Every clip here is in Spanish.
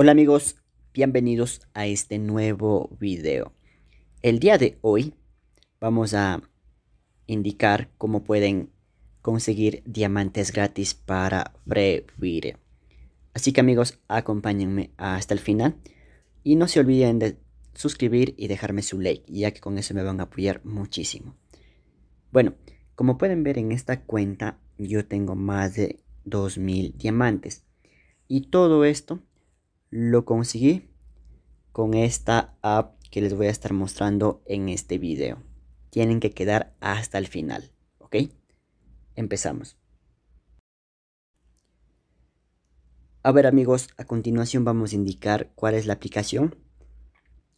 Hola amigos, bienvenidos a este nuevo video. El día de hoy vamos a indicar cómo pueden conseguir diamantes gratis para Free Así que amigos, acompáñenme hasta el final y no se olviden de suscribir y dejarme su like, ya que con eso me van a apoyar muchísimo. Bueno, como pueden ver en esta cuenta, yo tengo más de 2000 diamantes. Y todo esto lo conseguí con esta app que les voy a estar mostrando en este video. Tienen que quedar hasta el final, ¿ok? Empezamos. A ver amigos, a continuación vamos a indicar cuál es la aplicación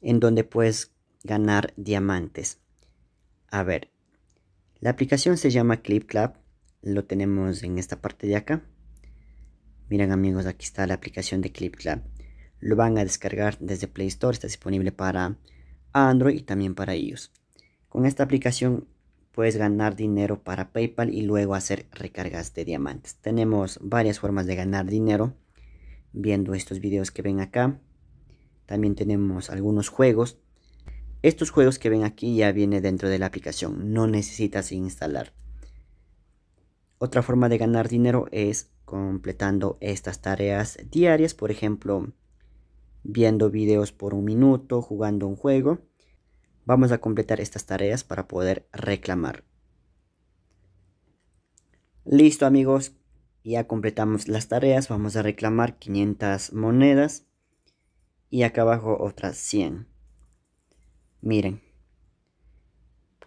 en donde puedes ganar diamantes. A ver, la aplicación se llama ClipClap, lo tenemos en esta parte de acá. Miren amigos, aquí está la aplicación de ClipClap lo van a descargar desde Play Store. Está disponible para Android y también para iOS. Con esta aplicación puedes ganar dinero para PayPal y luego hacer recargas de diamantes. Tenemos varias formas de ganar dinero viendo estos videos que ven acá. También tenemos algunos juegos. Estos juegos que ven aquí ya viene dentro de la aplicación, no necesitas instalar. Otra forma de ganar dinero es completando estas tareas diarias, por ejemplo, viendo videos por un minuto, jugando un juego. Vamos a completar estas tareas para poder reclamar. Listo amigos, ya completamos las tareas, vamos a reclamar 500 monedas y acá abajo otras 100. Miren,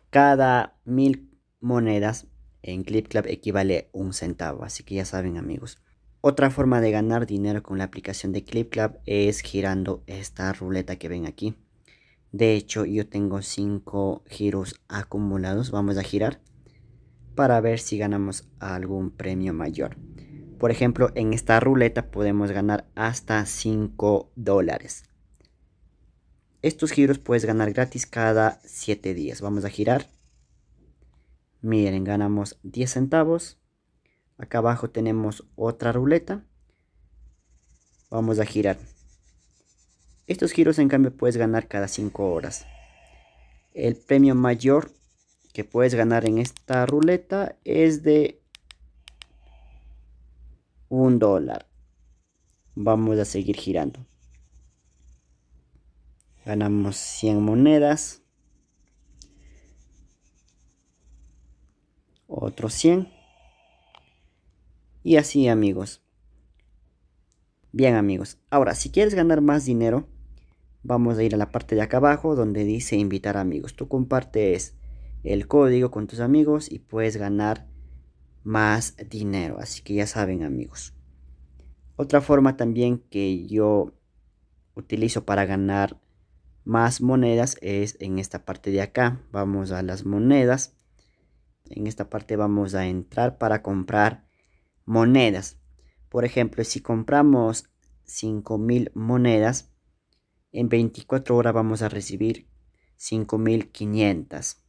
cada 1000 monedas en ClipClap equivale a un centavo, así que ya saben amigos. Otra forma de ganar dinero con la aplicación de ClipClap es girando esta ruleta que ven aquí. De hecho, yo tengo 5 giros acumulados. Vamos a girar para ver si ganamos algún premio mayor. Por ejemplo, en esta ruleta podemos ganar hasta 5 dólares. Estos giros puedes ganar gratis cada 7 días. Vamos a girar. Miren, ganamos 10 centavos acá abajo tenemos otra ruleta vamos a girar estos giros en cambio puedes ganar cada 5 horas el premio mayor que puedes ganar en esta ruleta es de un dólar vamos a seguir girando ganamos 100 monedas otros 100 y así amigos. Bien amigos, ahora si quieres ganar más dinero, vamos a ir a la parte de acá abajo donde dice invitar amigos. Tú compartes el código con tus amigos y puedes ganar más dinero. Así que ya saben amigos. Otra forma también que yo utilizo para ganar más monedas es en esta parte de acá. Vamos a las monedas. En esta parte vamos a entrar para comprar monedas. Por ejemplo, si compramos 5.000 monedas, en 24 horas vamos a recibir 5.500.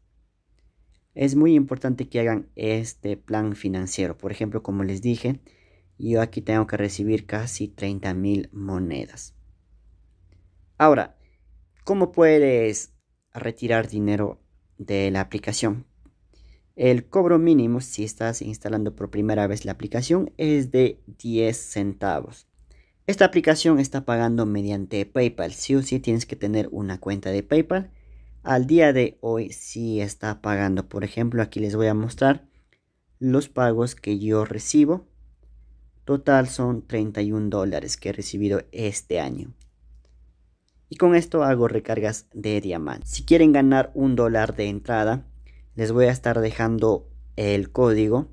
Es muy importante que hagan este plan financiero. Por ejemplo, como les dije, yo aquí tengo que recibir casi 30.000 monedas. Ahora, ¿cómo puedes retirar dinero de la aplicación? El cobro mínimo si estás instalando por primera vez la aplicación es de 10 centavos. Esta aplicación está pagando mediante PayPal. Sí o sí tienes que tener una cuenta de PayPal. Al día de hoy sí está pagando. Por ejemplo, aquí les voy a mostrar los pagos que yo recibo. Total son 31 dólares que he recibido este año. Y con esto hago recargas de diamante. Si quieren ganar un dólar de entrada, les voy a estar dejando el código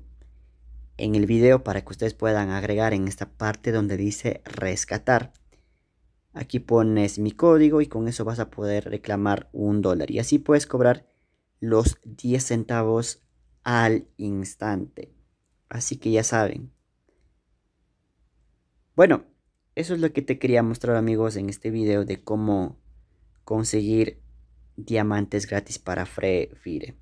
en el video para que ustedes puedan agregar en esta parte donde dice rescatar. Aquí pones mi código y con eso vas a poder reclamar un dólar. Y así puedes cobrar los 10 centavos al instante. Así que ya saben. Bueno, eso es lo que te quería mostrar amigos en este video de cómo conseguir diamantes gratis para Free Fire.